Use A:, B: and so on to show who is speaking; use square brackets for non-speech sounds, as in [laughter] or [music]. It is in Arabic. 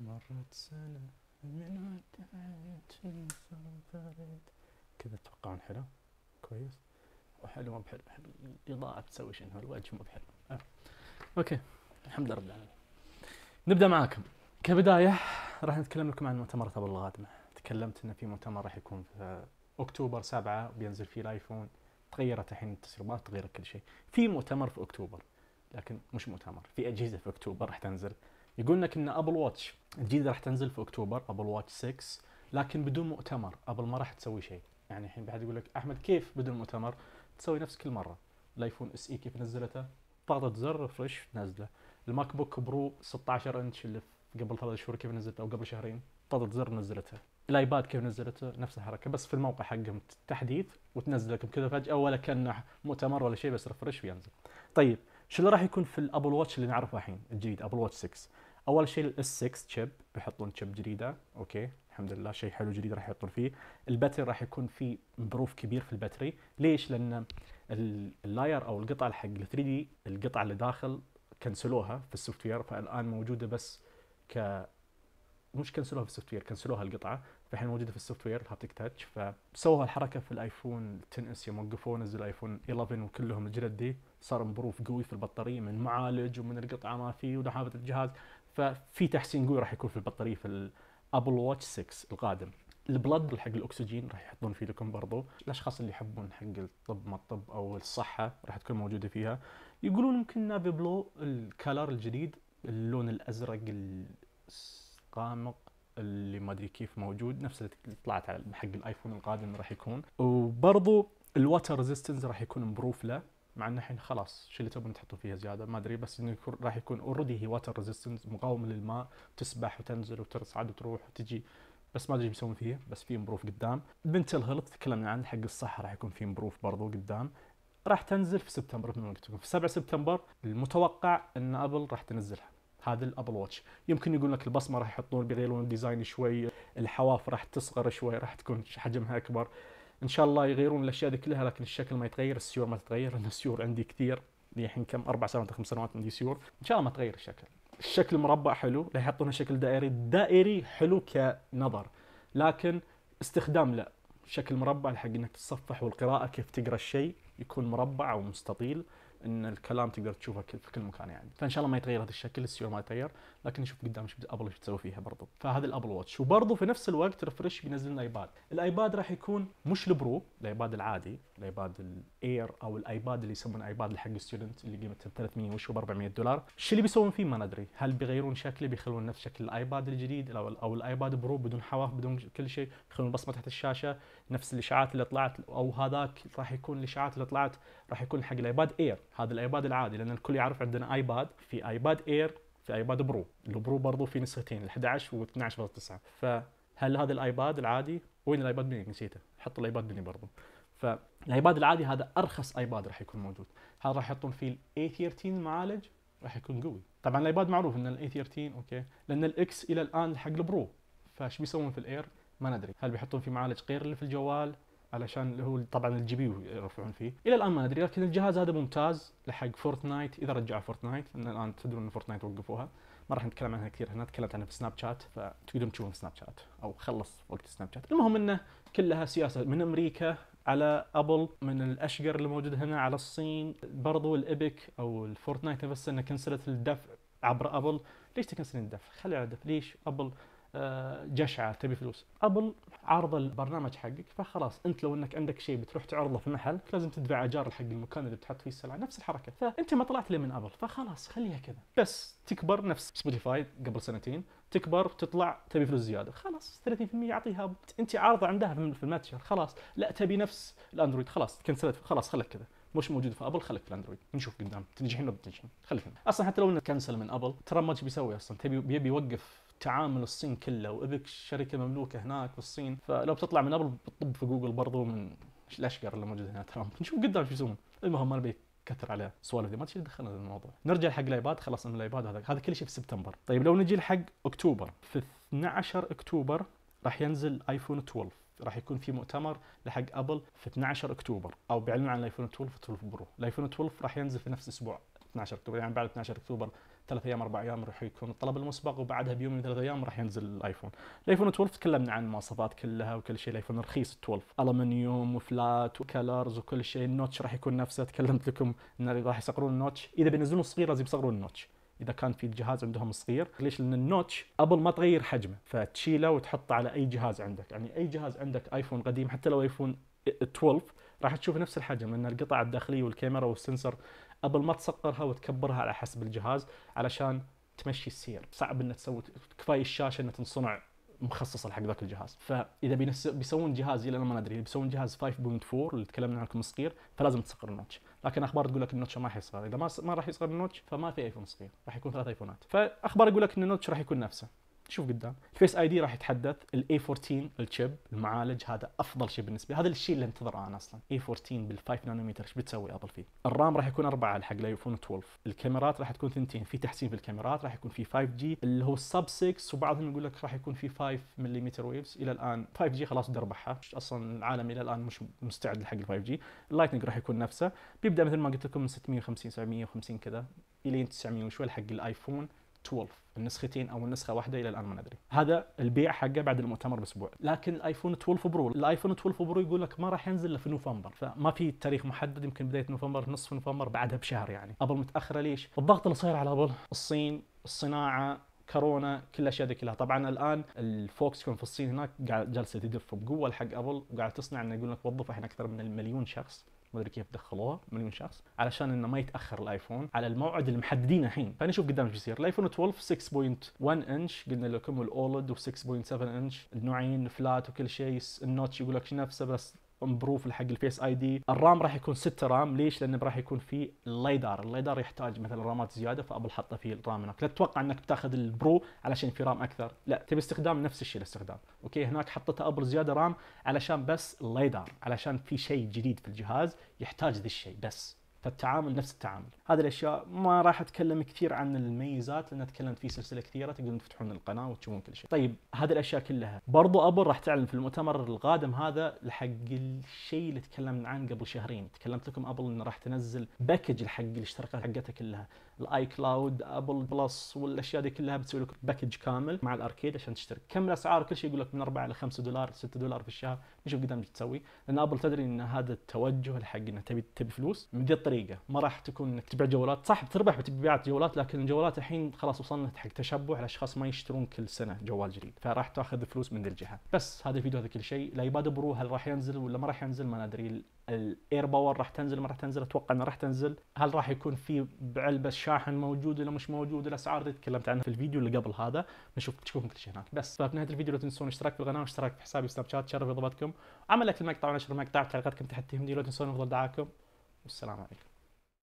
A: مرت سنة من ودعت فرد كذا تتوقعون حلو كويس وحلو مو بحلو الإضاءة تسوي شيء الوجه مو بحلو أه. أوكي الحمد لله رب العالمين نبدأ معاكم كبداية راح نتكلم لكم عن مؤتمر ثبل القادمة تكلمت انه في مؤتمر راح يكون في اكتوبر 7 بينزل فيه الايفون تغيرت الحين التسريبات تغيرت كل شيء في مؤتمر في اكتوبر لكن مش مؤتمر في اجهزه في اكتوبر راح تنزل يقول لك ان ابل واتش الجديده راح تنزل في اكتوبر ابل واتش 6 لكن بدون مؤتمر ابل ما راح تسوي شيء يعني الحين بعد يقول لك احمد كيف بدون مؤتمر تسوي نفس كل مره الايفون اس اي كيف نزلته ضغطه زر فريش نزله الماك بوك برو 16 انش اللي قبل ثلاث شهور كيف نزلته او قبل شهرين ضغطه زر نزلته الايباد كيف نزلته نفس الحركه بس في الموقع حقهم تحديث وتنزل لكم كذا فجاه ولا كان مؤتمر ولا شيء بس ريفرش وينزل طيب شو اللي راح يكون في الابل واتش اللي نعرفه الحين الجديد ابل واتش 6 اول شيء الاس 6 تشيب بيحطون تشيب جديده اوكي الحمد لله شيء حلو جديد راح يحطون فيه الباتري راح يكون في مبروف كبير في الباتري ليش لان اللاير او القطع حق ال 3 دي القطع اللي داخل كنسلوها في السوفت وير فالان موجوده بس ك مش كنسلوها في السوفت وير كنسلوها القطعه فالحين موجوده في السوفت وير الهابتك تاتش فسووا هالحركه في الايفون 10 اس يوم وقفوا نزلوا الايفون 11 وكلهم الجلد دي صار مبروف قوي في البطاريه من معالج ومن القطعه ما فيه ونحافه الجهاز ففي تحسين قوي راح يكون في البطاريه في الابل واتش 6 القادم البلد حق الاكسجين راح يحطون فيه لكم برضو الاشخاص اللي يحبون حق الطب ما الطب او الصحه راح تكون موجوده فيها يقولون يمكن نافي بلو الكالر الجديد اللون الازرق الغامق اللي ما ادري كيف موجود نفس اللي طلعت على حق الايفون القادم راح يكون وبرضو الواتر ريزيستنس راح يكون مبروف له مع ان الحين خلاص شو اللي تبون تحطون فيها زياده ما ادري بس انه يكون راح يكون اوريدي هي واتر ريزيستنس مقاومه للماء تسبح وتنزل وتصعد وتروح وتجي بس ما ادري بيسوون فيها بس في امبروف قدام بنت هيلث تكلمنا عن حق الصحه راح يكون في امبروف برضو قدام راح تنزل في سبتمبر مثل ما قلت لكم في 7 سبتمبر المتوقع ان ابل راح تنزلها هذا الابل واتش يمكن يقول لك البصمه راح يحطون بيغيرون الديزاين شوي الحواف راح تصغر شوي راح تكون حجمها اكبر ان شاء الله يغيرون الاشياء دي كلها لكن الشكل ما يتغير السيور ما تتغير لان السيور عندي كثير لي الحين كم اربع سنوات خمس سنوات عندي سيور ان شاء الله ما تغير الشكل الشكل مربع حلو لا يحطونه شكل دائري الدائري حلو كنظر لكن استخدام لا شكل مربع حق انك تتصفح والقراءه كيف تقرا الشيء يكون مربع او مستطيل ان الكلام تقدر تشوفه في كل مكان يعني فان شاء الله ما يتغير هذا الشكل السيو ما يتغير لكن نشوف قدام ايش ابل ايش بتسوي فيها برضو فهذا الابل واتش وبرضو في نفس الوقت ريفرش بينزل الايباد الايباد راح يكون مش البرو الايباد العادي الايباد الاير او الايباد اللي يسمونه ايباد حق الستودنت اللي قيمته 300 وشو ب 400 دولار ايش اللي بيسوون فيه ما ندري هل بيغيرون شكله بيخلون نفس شكل الايباد الجديد او الايباد برو بدون حواف بدون كل شيء بيخلون بصمه تحت الشاشه نفس الاشاعات اللي طلعت او هذاك راح يكون الاشاعات اللي طلعت راح يكون حق الايباد اير هذا الايباد العادي لان الكل يعرف عندنا ايباد في ايباد اير في ايباد برو البرو برضو في نسختين ال11 و12.9 فهل هذا الايباد العادي وين الايباد ميني نسيته حط الايباد ميني برضو فالايباد العادي هذا ارخص ايباد راح يكون موجود هذا راح يحطون فيه الاي 13 معالج راح يكون قوي طبعا الايباد معروف ان الاي 13 اوكي لان الاكس الى الان حق البرو فايش بيسوون في الاير ما ندري هل بيحطون فيه معالج غير اللي في الجوال علشان اللي هو طبعا الجي بي يرفعون فيه الى الان ما ندري لكن الجهاز هذا ممتاز لحق فورتنايت اذا رجعوا فورتنايت لان الان تدرون ان فورتنايت وقفوها ما راح نتكلم عنها كثير هنا تكلمت عنها في سناب شات فتقدرون تشوفون سناب شات او خلص وقت سناب شات المهم انه كلها سياسه من امريكا على ابل من الاشقر اللي موجود هنا على الصين برضو الابك او الفورتنايت بس انه كنسلت الدفع عبر ابل ليش تكنسلين الدفع خلي على الدفع ليش ابل آه، جشعه تبي فلوس ابل عارضه البرنامج حقك فخلاص انت لو انك عندك شيء بتروح تعرضه في محل لازم تدفع اجار حق المكان اللي بتحط فيه السلعه نفس الحركه فانت ما طلعت لي من ابل فخلاص خليها كذا بس تكبر نفس سبوتيفاي قبل سنتين تكبر تطلع تبي فلوس زياده خلاص 30% اعطيها انت عارضه عندها في المتجر خلاص لا تبي نفس الاندرويد خلاص كنسلت خلاص خلك كذا مش موجود في ابل خليك في الاندرويد نشوف قدام تنجحين ولا بتنجحين خليك اصلا حتى لو انك كنسل من ابل ترى ما بيسوي اصلا تبي بيبي يوقف تعامل الصين كله وابك شركه مملوكه هناك بالصين فلو بتطلع من ابل بتطب في جوجل برضو من الاشقر اللي موجود هنا ترامب نشوف [laughs] قدام شو يسوون المهم ما نبي كثر على سوالف دي ما تشيل دخلنا الموضوع نرجع حق الايباد خلاص ان الايباد هذا هذا كل شيء في سبتمبر طيب لو نجي لحق اكتوبر في 12 اكتوبر راح ينزل ايفون 12 راح يكون في مؤتمر لحق ابل في 12 اكتوبر او بيعلنوا عن الايفون 12 في 12 برو الايفون 12 راح ينزل في نفس اسبوع 12 اكتوبر يعني بعد 12 اكتوبر ثلاث ايام اربع ايام راح يكون الطلب المسبق وبعدها بيوم من ثلاث ايام راح ينزل الايفون. الايفون 12 تكلمنا عن المواصفات كلها وكل شيء الايفون الرخيص 12 المنيوم وفلات وكلرز وكل شيء النوتش راح يكون نفسه تكلمت لكم ان راح يصغرون النوتش اذا بينزلون الصغير لازم يصغرون النوتش. اذا كان في الجهاز عندهم صغير ليش لان النوتش ابل ما تغير حجمه فتشيله وتحطه على اي جهاز عندك يعني اي جهاز عندك ايفون قديم حتى لو ايفون 12 راح تشوف نفس الحجم لان القطع الداخليه والكاميرا والسنسر ابل ما تصغرها وتكبرها على حسب الجهاز علشان تمشي السير صعب انك تسوي كفايه الشاشه انها تنصنع مخصصه لحق ذاك الجهاز فاذا بيسوون جهاز الى ما ادري بيسوون جهاز 5.4 اللي تكلمنا عنه صغير فلازم تصغر النوتش لكن اخبار تقول لك النوتش ما حيصغر اذا ما ما راح يصغر النوتش فما في ايفون صغير راح يكون ثلاث ايفونات فاخبار يقول لك ان النوتش راح يكون نفسه شوف قدام الفيس اي دي راح يتحدث الاي 14 الشيب المعالج هذا افضل شيء بالنسبه لي هذا الشيء اللي انتظره انا اصلا اي 14 بال5 نانومتر ايش بتسوي ابل فيه الرام راح يكون 4 حق الايفون 12 الكاميرات راح تكون ثنتين في تحسين في الكاميرات راح يكون في 5 جي اللي هو السب 6 وبعضهم يقول لك راح يكون في 5 ملم ويفز الى الان 5 جي خلاص دربحها اصلا العالم الى الان مش مستعد لحق ال 5 جي اللايتنج راح يكون نفسه بيبدا مثل ما قلت لكم من 650 750 كذا الين 900 وشوي حق الايفون 12 النسختين او النسخه واحده الى الان ما ندري هذا البيع حقه بعد المؤتمر باسبوع لكن الايفون 12 برو الايفون 12 برو يقول لك ما راح ينزل في نوفمبر فما في تاريخ محدد يمكن بدايه نوفمبر نصف نوفمبر بعدها بشهر يعني ابل متاخره ليش الضغط اللي صاير على ابل الصين الصناعه كورونا كل الاشياء ذي كلها طبعا الان كون في الصين هناك جالسه تدف بقوه حق ابل وقاعد تصنع انه يقول لك وظف احنا اكثر من المليون شخص ما ادري كيف دخلوها مليون شخص علشان انه ما يتاخر الايفون على الموعد المحددين الحين فنشوف قدام ايش بيصير الايفون 12 6.1 انش قلنا لكم الاولد و6.7 انش النوعين فلات وكل شيء النوتش يقول لك نفسه بس امبروف لحق الفيس اي دي الرام راح يكون 6 رام ليش لانه راح يكون في الليدار الليدار يحتاج مثلا رامات زياده فابل حطه في الرام هناك لا تتوقع انك بتاخذ البرو علشان في رام اكثر لا تبي استخدام نفس الشيء الاستخدام اوكي هناك حطيت ابل زياده رام علشان بس الليدار علشان في شيء جديد في الجهاز يحتاج ذا الشيء بس فالتعامل نفس التعامل هذه الاشياء ما راح اتكلم كثير عن الميزات لان تكلمت في سلسله كثيره تقدرون تفتحون القناه وتشوفون كل شيء طيب هذه الاشياء كلها برضو ابل راح تعلن في المؤتمر القادم هذا لحق الشيء اللي تكلمنا عنه قبل شهرين تكلمت لكم ابل انه راح تنزل باكج لحق الاشتراكات حقتها كلها الاي كلاود ابل بلس والاشياء دي كلها بتسوي لك باكج كامل مع الاركيد عشان تشترك كم الاسعار كل شيء يقول لك من 4 ل 5 دولار 6 دولار في الشهر نشوف قدام تسوي لان ابل تدري ان هذا التوجه لحق انها تبي تبي فلوس من دي طريقه ما راح تكون انك تبيع جوالات صح بتربح بتبيع جوالات لكن الجوالات الحين خلاص وصلنا حق تشبع الاشخاص ما يشترون كل سنه جوال جديد فراح تاخذ فلوس من ذي الجهه بس هذا الفيديو هذا كل شيء لا برو هل راح ينزل ولا ما راح ينزل ما ندري الاير باور راح تنزل ما راح تنزل اتوقع انها راح تنزل هل راح يكون في بعلبه شاحن موجود ولا مش موجود الاسعار اللي تكلمت عنها في الفيديو اللي قبل هذا نشوف تشوفون كل شيء هناك بس نهايه الفيديو لا تنسون الاشتراك في القناه واشتراك في حسابي سناب شات شرف بضبطكم عمل لك المقطع ونشر المقطع تعليقاتكم تحت تهمني لا تنسون افضل دعاكم والسلام عليكم